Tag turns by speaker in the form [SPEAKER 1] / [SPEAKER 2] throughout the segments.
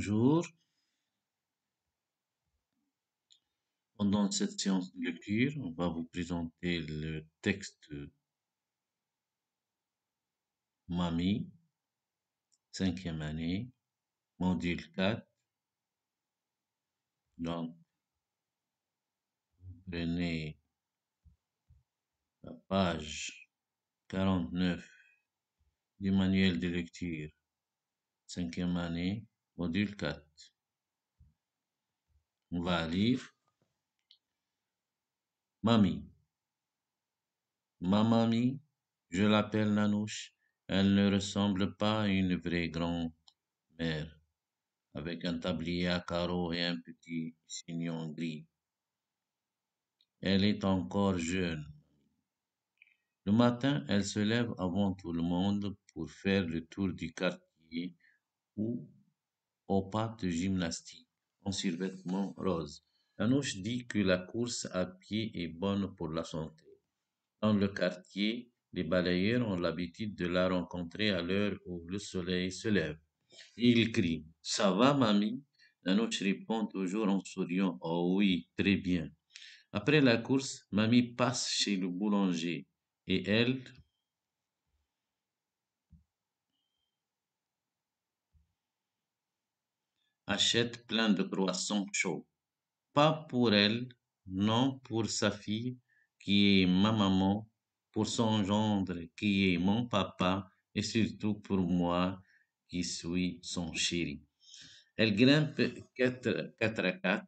[SPEAKER 1] Bonjour. Pendant cette séance de lecture, on va vous présenter le texte Mami, cinquième année, module 4. Donc, prenez la page 49 du manuel de lecture, cinquième année, module 4. On va lire Mamie. Ma mamie, je l'appelle Nanouche, elle ne ressemble pas à une vraie grand-mère, avec un tablier à carreaux et un petit chignon gris. Elle est encore jeune. Le matin, elle se lève avant tout le monde pour faire le tour du quartier où au pas de gymnastique en survêtement rose. Nanouche dit que la course à pied est bonne pour la santé. Dans le quartier, les balayeurs ont l'habitude de la rencontrer à l'heure où le soleil se lève. Il crie Ça va, mamie Nanouche répond toujours en souriant Oh oui, très bien. Après la course, mamie passe chez le boulanger et elle achète plein de croissants chauds. Pas pour elle, non pour sa fille qui est ma maman, pour son gendre qui est mon papa et surtout pour moi qui suis son chéri. Elle grimpe quatre à quatre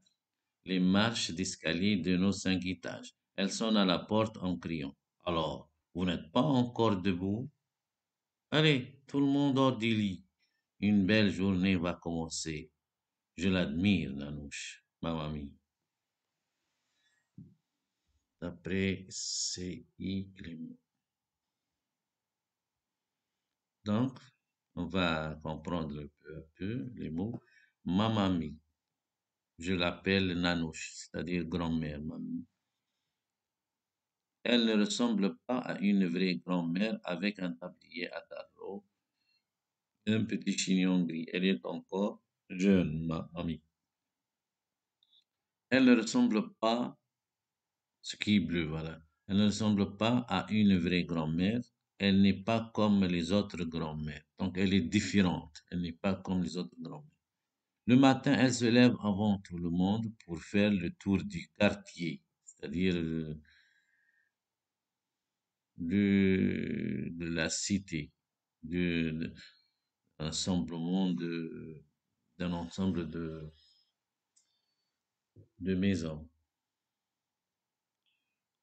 [SPEAKER 1] les marches d'escalier de nos cinq étages. Elle sonne à la porte en criant. Alors, vous n'êtes pas encore debout Allez, tout le monde hors du lit. Une belle journée va commencer. Je l'admire, Nanouche, ma mamie. D'après C.I. Grimaud. Donc, on va comprendre peu à peu les mots. Ma mamie, je l'appelle Nanouche, c'est-à-dire grand-mère, mamie. Elle ne ressemble pas à une vraie grand-mère avec un tablier à tableau, un petit chignon gris. Elle est encore jeune, ma amie. Elle ne ressemble pas, ce qui est bleu, voilà. Elle ne ressemble pas à une vraie grand-mère. Elle n'est pas comme les autres grand-mères. Donc, elle est différente. Elle n'est pas comme les autres grand-mères. Le matin, elle se lève avant tout le monde pour faire le tour du quartier, c'est-à-dire euh, de, la cité, de, de de d'un ensemble de, de maisons.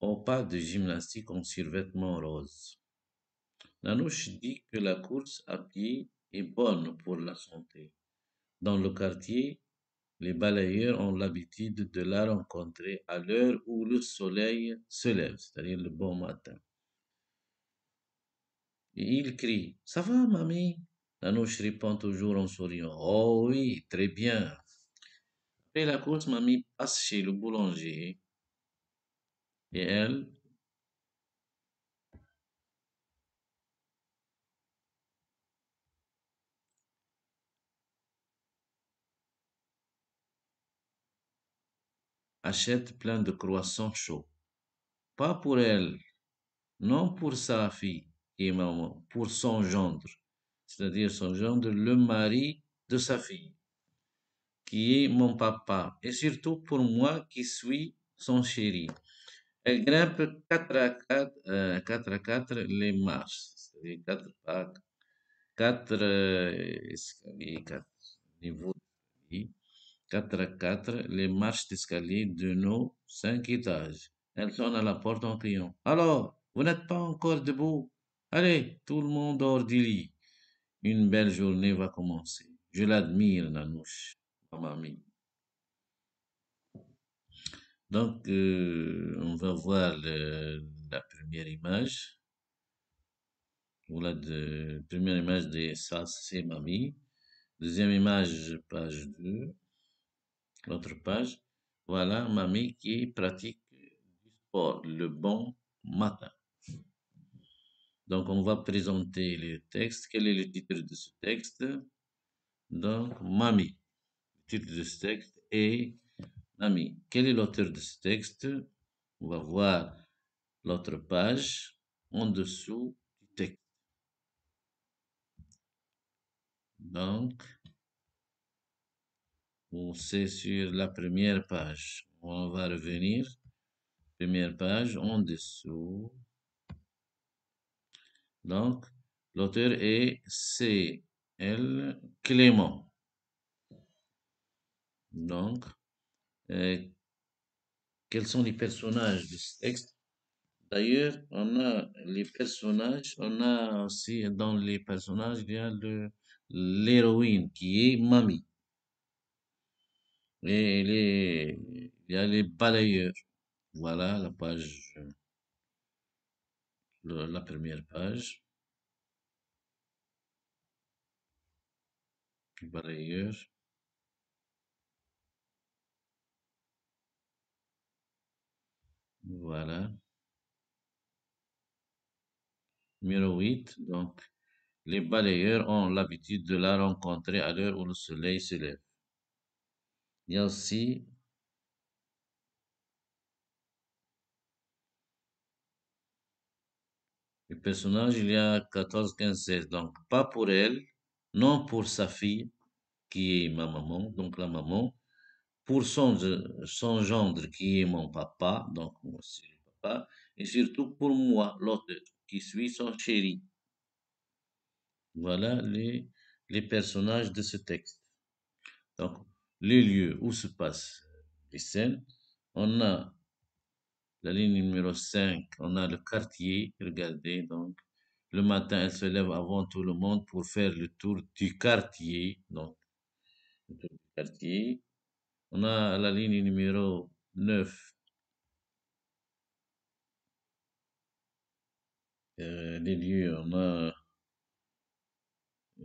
[SPEAKER 1] Au pas de gymnastique en survêtement rose. Nanouche dit que la course à pied est bonne pour la santé. Dans le quartier, les balayeurs ont l'habitude de la rencontrer à l'heure où le soleil se lève, c'est-à-dire le bon matin. Et il crie Ça va, mamie la Nanouche répond toujours en souriant. Oh oui, très bien. Après la course, mamie passe chez le boulanger. Et elle, achète plein de croissants chauds. Pas pour elle, non pour sa fille et maman, pour son gendre c'est-à-dire son gendre, le mari de sa fille, qui est mon papa, et surtout pour moi qui suis son chéri. Elle grimpe 4 à 4, euh, à 4 les marches, c'est-à-dire 4 4 4 à 4 les marches d'escalier de nos 5 étages. Elle sonne à la porte en criant Alors, vous n'êtes pas encore debout Allez, tout le monde hors du lit. Une belle journée va commencer. Je l'admire, Nanouche, ma mamie. Donc, euh, on va voir la première image. Voilà la première image de Ça, c'est mamie. Deuxième image, page 2. L'autre page. Voilà mamie qui pratique du sport le bon matin. Donc, on va présenter le texte. Quel est le titre de ce texte Donc, Mami. Le titre de ce texte est Mami. Quel est l'auteur de ce texte On va voir l'autre page en dessous du texte. Donc, c'est sur la première page. On va revenir. Première page en dessous. Donc, l'auteur est C. L. Clément. Donc, euh, quels sont les personnages de ce texte D'ailleurs, on a les personnages, on a aussi dans les personnages, il y a l'héroïne qui est Mamie. Et il y a les balayeurs. Voilà la page la première page. Balayeur. Voilà. Numéro 8, donc, les balayeurs ont l'habitude de la rencontrer à l'heure où le soleil se lève. Il y a aussi personnage il y a 14, 15, 16. Donc, pas pour elle, non pour sa fille, qui est ma maman, donc la maman, pour son, son gendre, qui est mon papa, donc aussi le papa, et surtout pour moi, l'autre, qui suis son chéri. Voilà les, les personnages de ce texte. Donc, les lieux où se passent les scènes, on a la ligne numéro 5, on a le quartier. Regardez, donc, le matin, elle se lève avant tout le monde pour faire le tour du quartier. Donc, le tour du quartier. On a la ligne numéro 9. Euh, les lieux, on a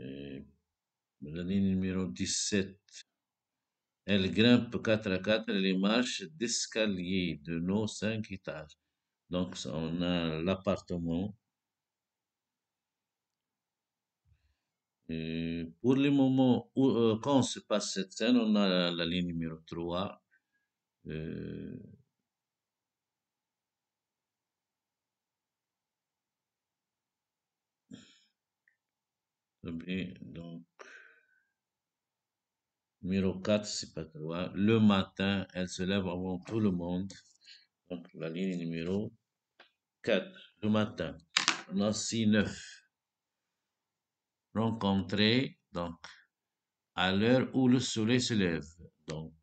[SPEAKER 1] euh, la ligne numéro 17. Elle grimpe 4 à 4 les marches d'escalier de nos cinq étages. Donc, on a l'appartement. Pour le moment, où, euh, quand se passe cette scène, on a la, ligne numéro 3. Euh, eh donc, Numéro 4, c'est pas trop Le matin, elle se lève avant tout le monde. Donc, la ligne numéro 4, le matin. On a 6, 9. Rencontrer, donc, à l'heure où le soleil se lève. Donc,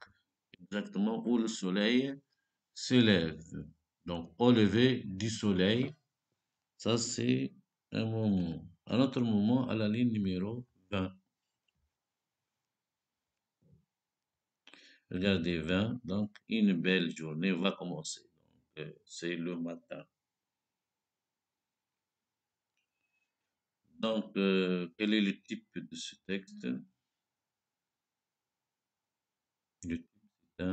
[SPEAKER 1] exactement où le soleil se lève. Donc, au lever du soleil, ça c'est un moment. Un autre moment à la ligne numéro 20. Regardez 20, donc une belle journée va commencer. Euh, c'est le matin. Donc, euh, quel est le type de ce texte Le type, c'est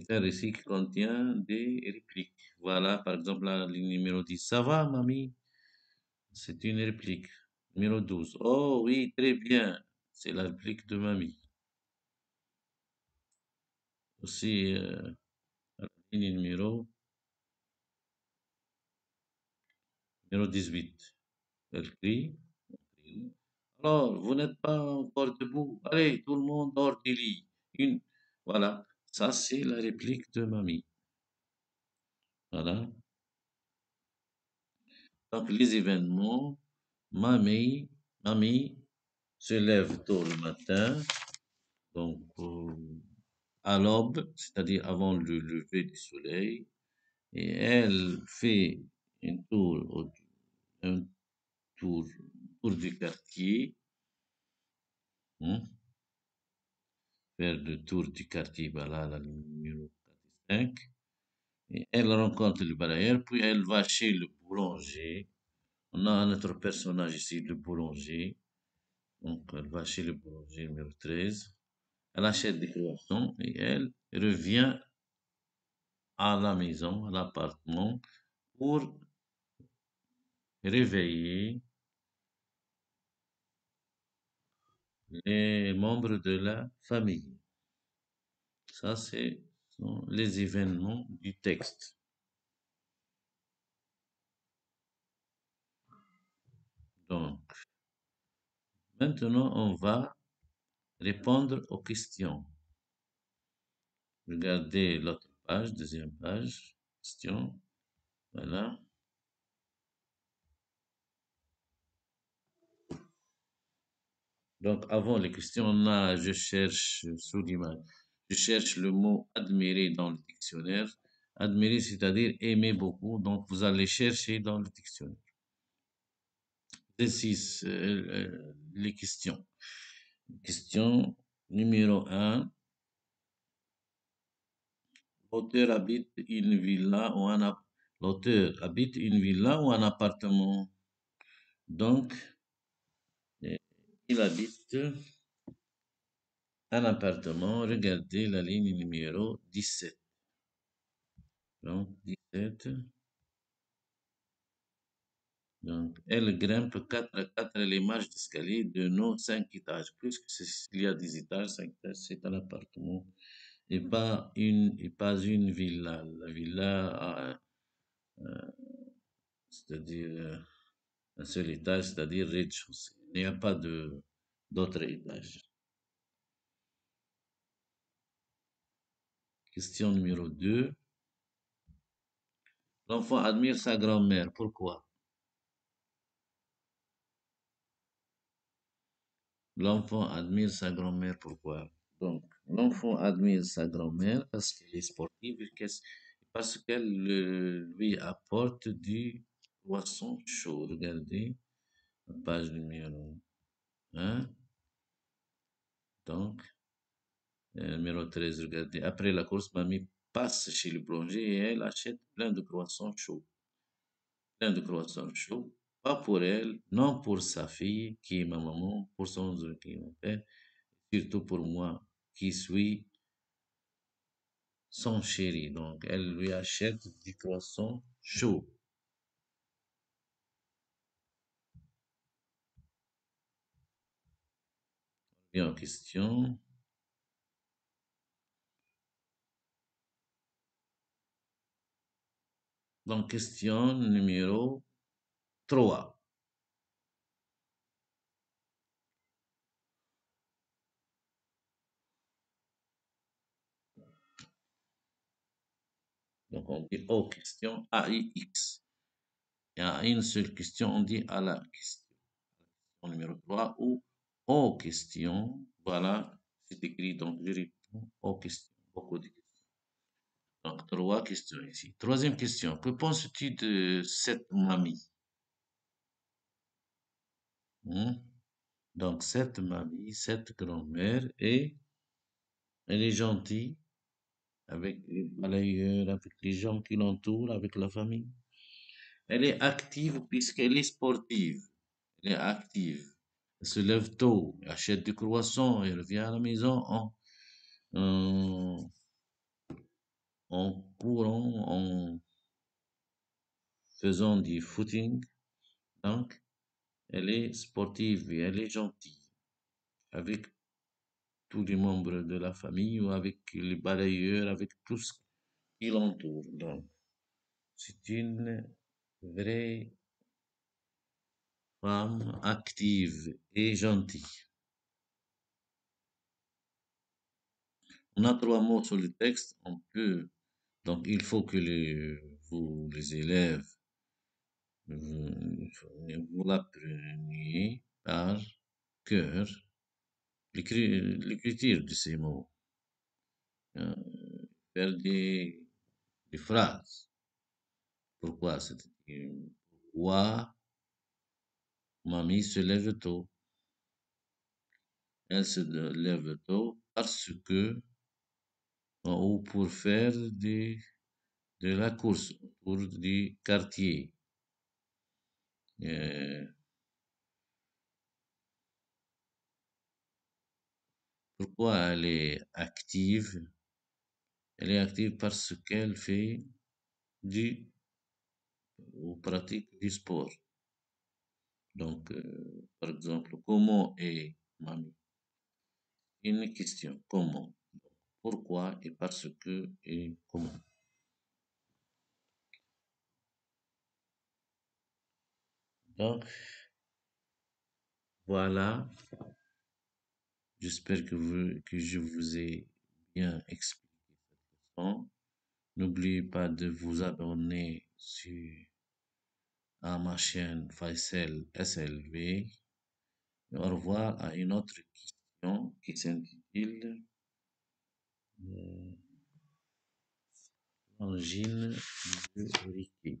[SPEAKER 1] c'est un récit qui contient des répliques. Voilà, par exemple, la ligne numéro 10. Ça va, mamie C'est une réplique. Numéro 12. Oh oui, très bien. C'est la réplique de mamie aussi euh, numéro, numéro 18. Elle crie. Alors, vous n'êtes pas encore debout. Allez, tout le monde hors du lit. Voilà. Ça, c'est la réplique de mamie. Voilà. Donc, les événements, mamie, mamie se lève tôt le matin. Donc, euh, à l'aube, c'est-à-dire avant le lever du soleil, et elle fait un tour, du quartier, hein, vers le tour du quartier, voilà la numéro 45, et elle rencontre le barrière, puis elle va chez le boulanger. On a notre personnage ici, le boulanger. Donc, elle va chez le boulanger numéro 13 elle achète des croissants et elle revient à la maison, à l'appartement, pour réveiller les membres de la famille. Ça, c'est les événements du texte. Donc, maintenant, on va Répondre aux questions. Regardez l'autre page, deuxième page, questions. Voilà. Donc, avant les questions, là, je cherche sur l'image, je cherche le mot admirer dans le dictionnaire. Admirer, c'est-à-dire aimer beaucoup. Donc, vous allez chercher dans le dictionnaire. 6 euh, euh, les questions. Question numéro 1. L'auteur habite une villa ou un L'auteur habite villa ou un appartement. Donc, euh, il habite un appartement. Regardez la ligne numéro 17. Donc, 17. Donc, elle grimpe quatre à quatre les marches d'escalier de nos cinq étages. Plus que y a des étages, cinq étages, c'est un appartement et pas une, et pas une villa. La villa euh, c'est-à-dire euh, un seul étage, c'est-à-dire rez Il n'y a pas de, d'autres étages. Question numéro 2. L'enfant admire sa grand-mère. Pourquoi L'enfant admire sa grand-mère. Pourquoi Donc, l'enfant admire sa grand-mère parce qu'elle est sportive, parce qu'elle lui apporte du croissant chaud. Regardez page numéro 1. Donc, euh, numéro 13, regardez. Après la course, mamie passe chez le boulanger et elle achète plein de croissants chauds. Plein de croissants chauds pas pour elle, non pour sa fille, qui est ma maman, pour son oncle, qui est mon père, surtout pour moi, qui suis son chéri. Donc, elle lui achète du croissant chaud. en question. Donc, question numéro donc on dit aux oh, questions X Il y a une seule question, on dit à la question. numéro 3 ou aux oh, questions. Voilà, c'est écrit, donc je réponds oh, aux questions. Donc trois questions ici. Troisième question, que penses-tu de cette mamie Hein? Donc, cette mamie, cette grand-mère, elle est gentille avec les balayeurs, avec les gens qui l'entourent, avec la famille. Elle est active puisqu'elle est sportive. Elle est active. Elle se lève tôt, achète du croissant, elle revient à la maison en, en, en courant, en faisant du footing. Donc, elle est sportive et elle est gentille avec tous les membres de la famille ou avec les balayeurs, avec tout ce qui l'entoure. Donc, c'est une vraie femme active et gentille. On a trois mots sur le texte. On peut, donc il faut que les, vous, les élèves, l'apprenez par cœur l'écriture de ces mots, faire des, des, phrases. Pourquoi Pourquoi mamie se lève tôt Elle se lève tôt parce que ou pour faire des, de la course pour du quartier. Euh, pourquoi elle est active Elle est active parce qu'elle fait du ou pratique du sport. Donc, euh, par exemple, comment est mamie Une question, comment Pourquoi et parce que et comment Donc, voilà. J'espère que, je vous ai bien expliqué N'oubliez pas de vous abonner sur, à ma chaîne Faisel SLV. au revoir à une autre question qui s'intitule euh, Angine de Riquet.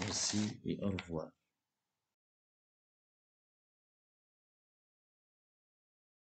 [SPEAKER 1] Merci et au revoir.